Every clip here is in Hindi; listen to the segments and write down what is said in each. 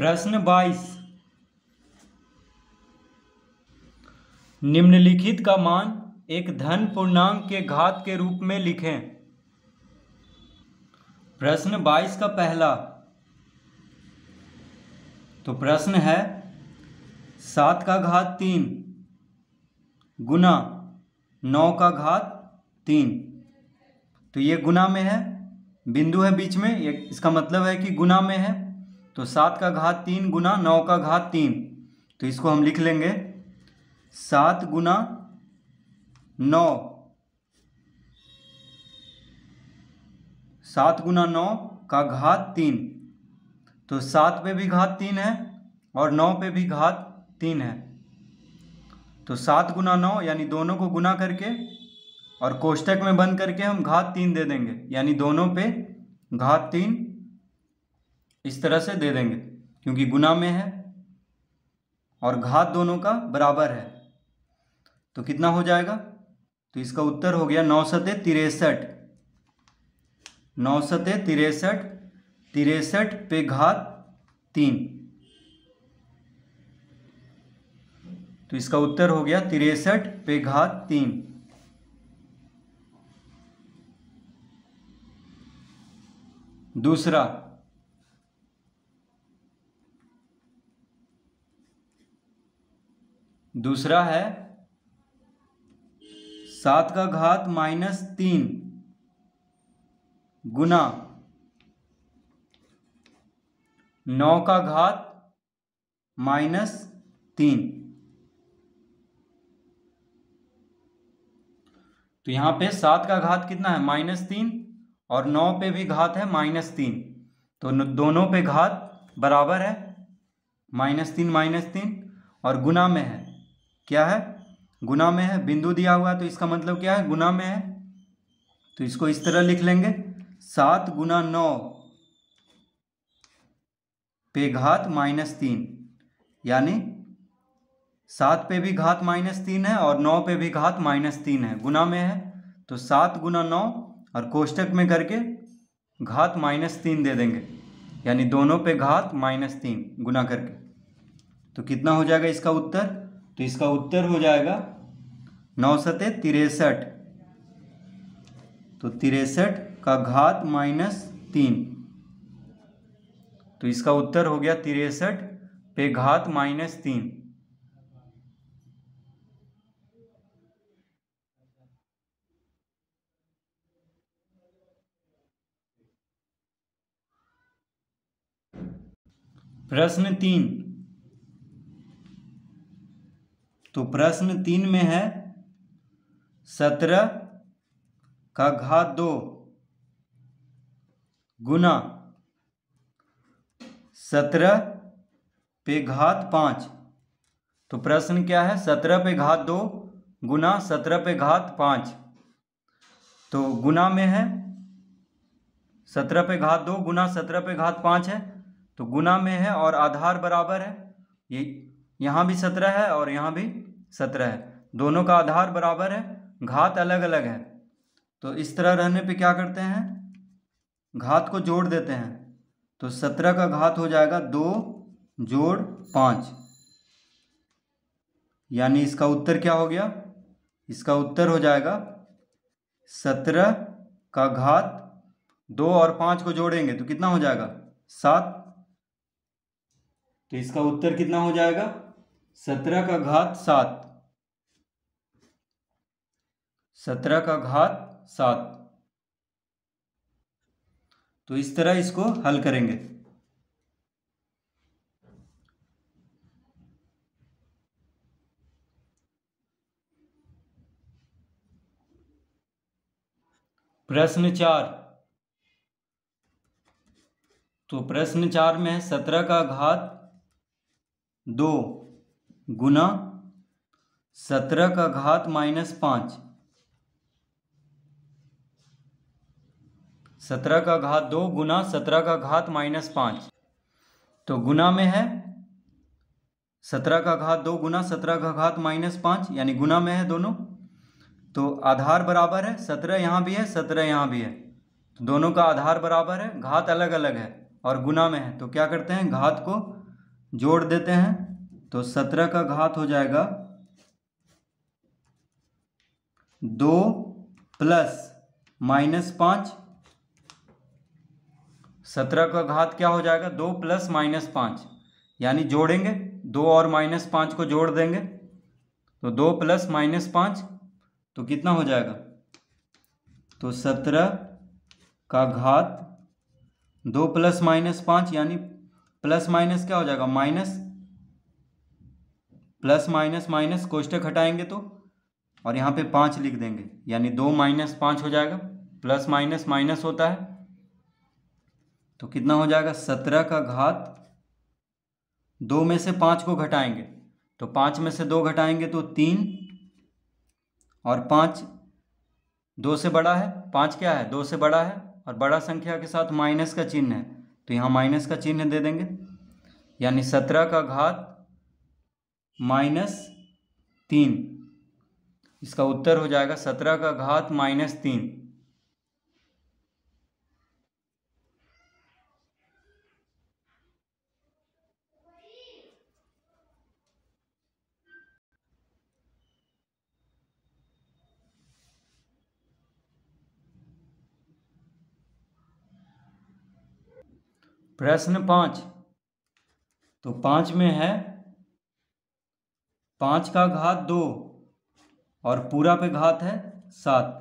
प्रश्न बाईस निम्नलिखित का मान एक धन पूर्णांक के घात के रूप में लिखें प्रश्न बाईस का पहला तो प्रश्न है सात का घात तीन गुना नौ का घात तीन तो ये गुना में है बिंदु है बीच में ये इसका मतलब है कि गुना में है तो सात का घात तीन गुना नौ का घात तीन तो इसको हम लिख लेंगे सात गुना नौ सात गुना नौ का घात तीन तो सात पे भी घात तीन है और नौ पे भी घात तीन है तो सात गुना नौ यानी दोनों को गुना करके और कोष्टक में बंद करके हम घात तीन दे देंगे यानी दोनों पे घात तीन इस तरह से दे देंगे क्योंकि गुना में है और घात दोनों का बराबर है तो कितना हो जाएगा तो इसका उत्तर हो गया नौ सते तिरसठ नौ सते तिरसठ तिरसठ पे घात तीन तो इसका उत्तर हो गया तिरसठ पे घात तीन दूसरा दूसरा है सात का घात माइनस तीन गुना नौ का घात माइनस तीन तो यहां पे सात का घात कितना है माइनस तीन और नौ पे भी घात है माइनस तीन तो दोनों पे घात बराबर है माइनस तीन माइनस तीन और गुना में है क्या है गुना में है बिंदु दिया हुआ है तो इसका मतलब क्या है गुना में है तो इसको इस तरह लिख लेंगे सात गुना नौ पे घात माइनस तीन यानी सात पे भी घात माइनस तीन है और नौ पे भी घात माइनस तीन है गुना में है तो सात गुना नौ और कोष्टक में करके घात माइनस तीन दे देंगे यानी दोनों पे घात माइनस तीन गुना करके तो कितना हो जाएगा इसका उत्तर तो इसका उत्तर हो जाएगा नौ सते तिरसठ तो तिरसठ का घात माइनस तीन तो इसका उत्तर हो गया तिरसठ पे घात माइनस तीन प्रश्न तीन तो प्रश्न तीन में है सत्रह का घात दो गुना सत्रह पे घात पाँच तो प्रश्न क्या है सत्रह पे घात दो गुना सत्रह पे घात पाँच तो गुना में है सत्रह पे घात दो गुना सत्रह पे घात पाँच है तो गुना में है और आधार बराबर है ये यहाँ भी सत्रह है और यहाँ भी सत्रह है दोनों का आधार बराबर है घात अलग अलग है तो इस तरह रहने पे क्या करते हैं घात को जोड़ देते हैं तो सत्रह का घात हो जाएगा दो जोड़ पाँच यानी इसका उत्तर क्या हो गया इसका उत्तर हो जाएगा सत्रह का घात दो और पाँच को जोड़ेंगे तो कितना हो जाएगा सात तो इसका उत्तर कितना हो जाएगा सत्रह का घात सात सत्रह का घात सात तो इस तरह इसको हल करेंगे प्रश्न चार तो प्रश्न चार में है सत्रह का घात दो गुना सत्रह का घात माइनस पाँच सत्रह का घात दो गुना सत्रह का घात माइनस पाँच तो गुना में है सत्रह का घात दो गुना सत्रह का घात माइनस पाँच यानी गुना में है दोनों तो आधार बराबर है सत्रह यहाँ भी है सत्रह यहाँ भी है तो दोनों का आधार बराबर है घात अलग अलग है और गुना में है तो क्या करते हैं घात को जोड़ देते हैं तो सत्रह का घात हो जाएगा दो प्लस माइनस पाँच सत्रह का घात क्या हो जाएगा दो प्लस माइनस पाँच यानी जोड़ेंगे दो और माइनस पाँच को जोड़ देंगे तो दो प्लस माइनस पाँच तो कितना हो जाएगा तो सत्रह का घात दो प्लस माइनस पाँच यानी प्लस माइनस क्या हो जाएगा माइनस प्लस माइनस माइनस कोष्टक हटाएंगे तो और यहाँ पे पाँच लिख देंगे यानी दो माइनस पाँच हो जाएगा प्लस माइनस माइनस होता है तो कितना हो जाएगा सत्रह का घात दो में से पाँच को घटाएंगे तो पाँच में से दो घटाएंगे तो तीन और पाँच दो से बड़ा है पाँच क्या है दो से बड़ा है और बड़ा संख्या के साथ माइनस का चिन्ह है तो यहाँ माइनस का चिन्ह दे देंगे यानी सत्रह का घात माइनस तीन इसका उत्तर हो जाएगा सत्रह का घात माइनस तीन प्रश्न पांच तो पांच में है पांच का घात दो और पूरा पे घात है सात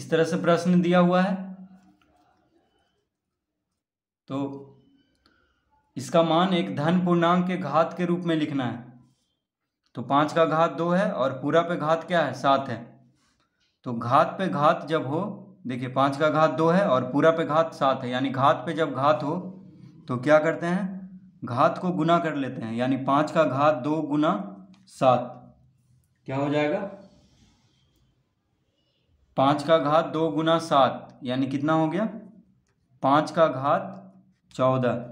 इस तरह से प्रश्न दिया हुआ है तो इसका मान एक धन पूर्णांक के घात के रूप में लिखना है तो पांच का घात दो है और पूरा पे घात क्या है सात है तो घात पे घात जब हो देखिए पाँच का घात दो है और पूरा पे घात सात है यानी घात पे जब घात हो तो क्या करते हैं घात को गुना कर लेते हैं यानी पाँच का घात दो गुना सात क्या हो जाएगा पाँच का घात दो गुना सात यानी कितना हो गया पाँच का घात चौदह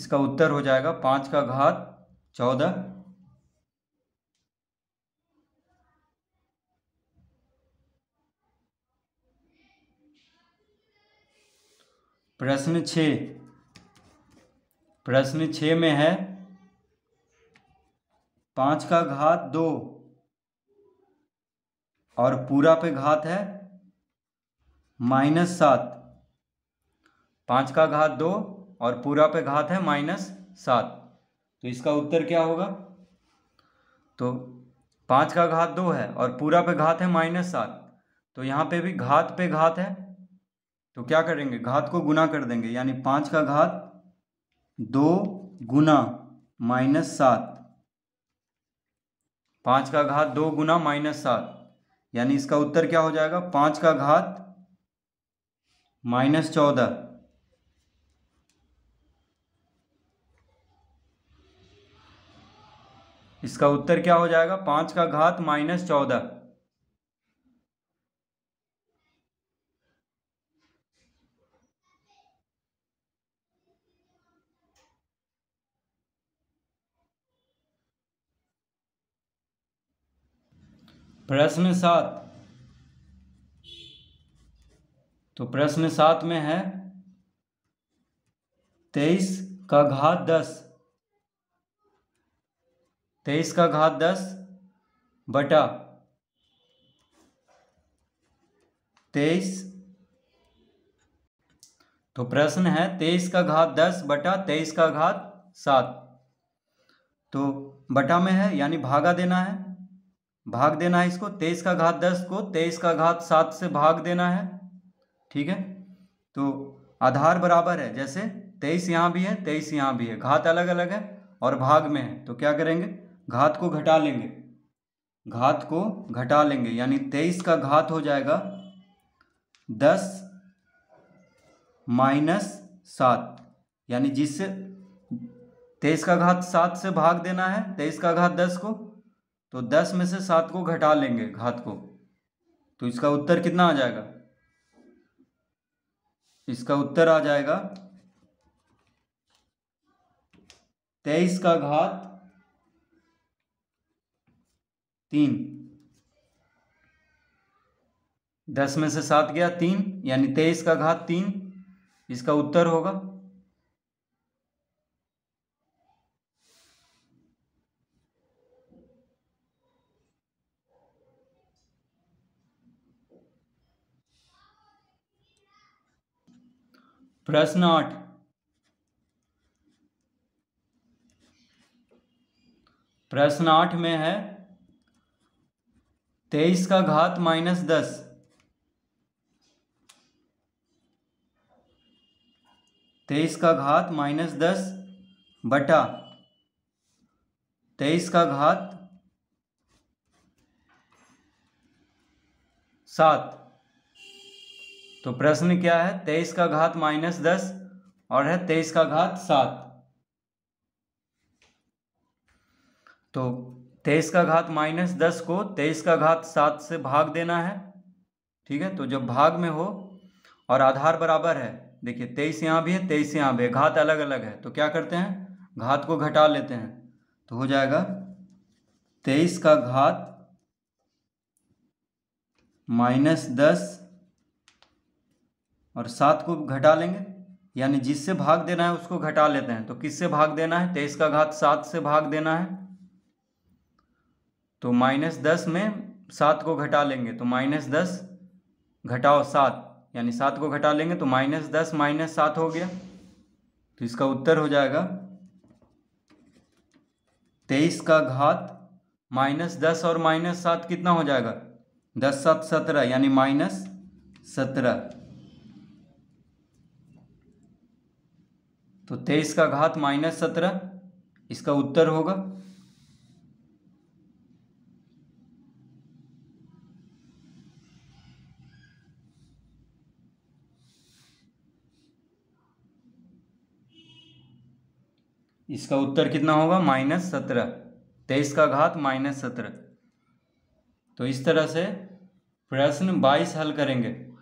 इसका उत्तर हो जाएगा पाँच का घात चौदह प्रश्न छ प्रश्न छ में है पांच का घात दो और पूरा पे घात है माइनस सात पांच का घात दो और पूरा पे घात है माइनस सात तो इसका उत्तर क्या होगा तो पांच का घात दो है और पूरा पे घात है माइनस सात तो यहां पे भी घात पे घात है तो क्या करेंगे घात को गुना कर देंगे यानी पाँच का घात दो गुना माइनस सात पाँच का घात दो गुना माइनस सात यानी इसका उत्तर क्या हो जाएगा पाँच का घात माइनस चौदह इसका उत्तर क्या हो जाएगा पाँच का घात माइनस चौदह प्रश्न सात तो प्रश्न सात में है तेईस का घात दस तेईस का घात दस बटा तेईस तो प्रश्न है तेईस का घात दस बटा तेईस का घात सात तो बटा में है यानी भागा देना है भाग देना है इसको तेईस का घात दस को तेईस का घात सात से भाग देना है ठीक है तो आधार बराबर है जैसे तेईस यहाँ भी है तेईस यहाँ भी है घात अलग अलग है और भाग में है तो क्या करेंगे घात को घटा लेंगे घात को घटा लेंगे यानी तेईस का घात हो जाएगा दस माइनस सात यानी जिससे तेईस का घात सात से भाग देना है तेईस का घात दस को तो दस में से सात को घटा लेंगे घात को तो इसका उत्तर कितना आ जाएगा इसका उत्तर आ जाएगा तेईस का घात तीन दस में से सात गया तीन यानी तेईस का घात तीन इसका उत्तर होगा प्रश्न आठ प्रश्न आठ में है तेईस का घात माइनस दस तेईस का घात माइनस दस बटा तेईस का घात सात तो प्रश्न क्या है तेईस का घात माइनस दस और है तेईस का घात सात तो तेईस का घात माइनस दस को तेईस का घात सात से भाग देना है ठीक है तो जब भाग में हो और आधार बराबर है देखिए तेईस यहाँ भी है तेईस यहाँ भी है घात अलग अलग है तो क्या करते हैं घात को घटा लेते हैं तो हो जाएगा तेईस का घात माइनस दस और सात को घटा लेंगे यानी जिससे भाग देना है उसको घटा लेते हैं तो किससे भाग देना है तेईस का घात सात से भाग देना है तो माइनस दस में सात को घटा लेंगे तो माइनस दस घटाओ सात यानी सात को घटा लेंगे तो माइनस दस माइनस सात हो गया तो इसका उत्तर हो जाएगा तेईस का घात माइनस दस और माइनस सात कितना हो जाएगा दस सात सत्रह यानी माइनस सत्रह तो तेईस का घात माइनस सत्रह इसका उत्तर होगा इसका उत्तर कितना होगा माइनस सत्रह तेईस का घात माइनस सत्रह तो इस तरह से प्रश्न बाईस हल करेंगे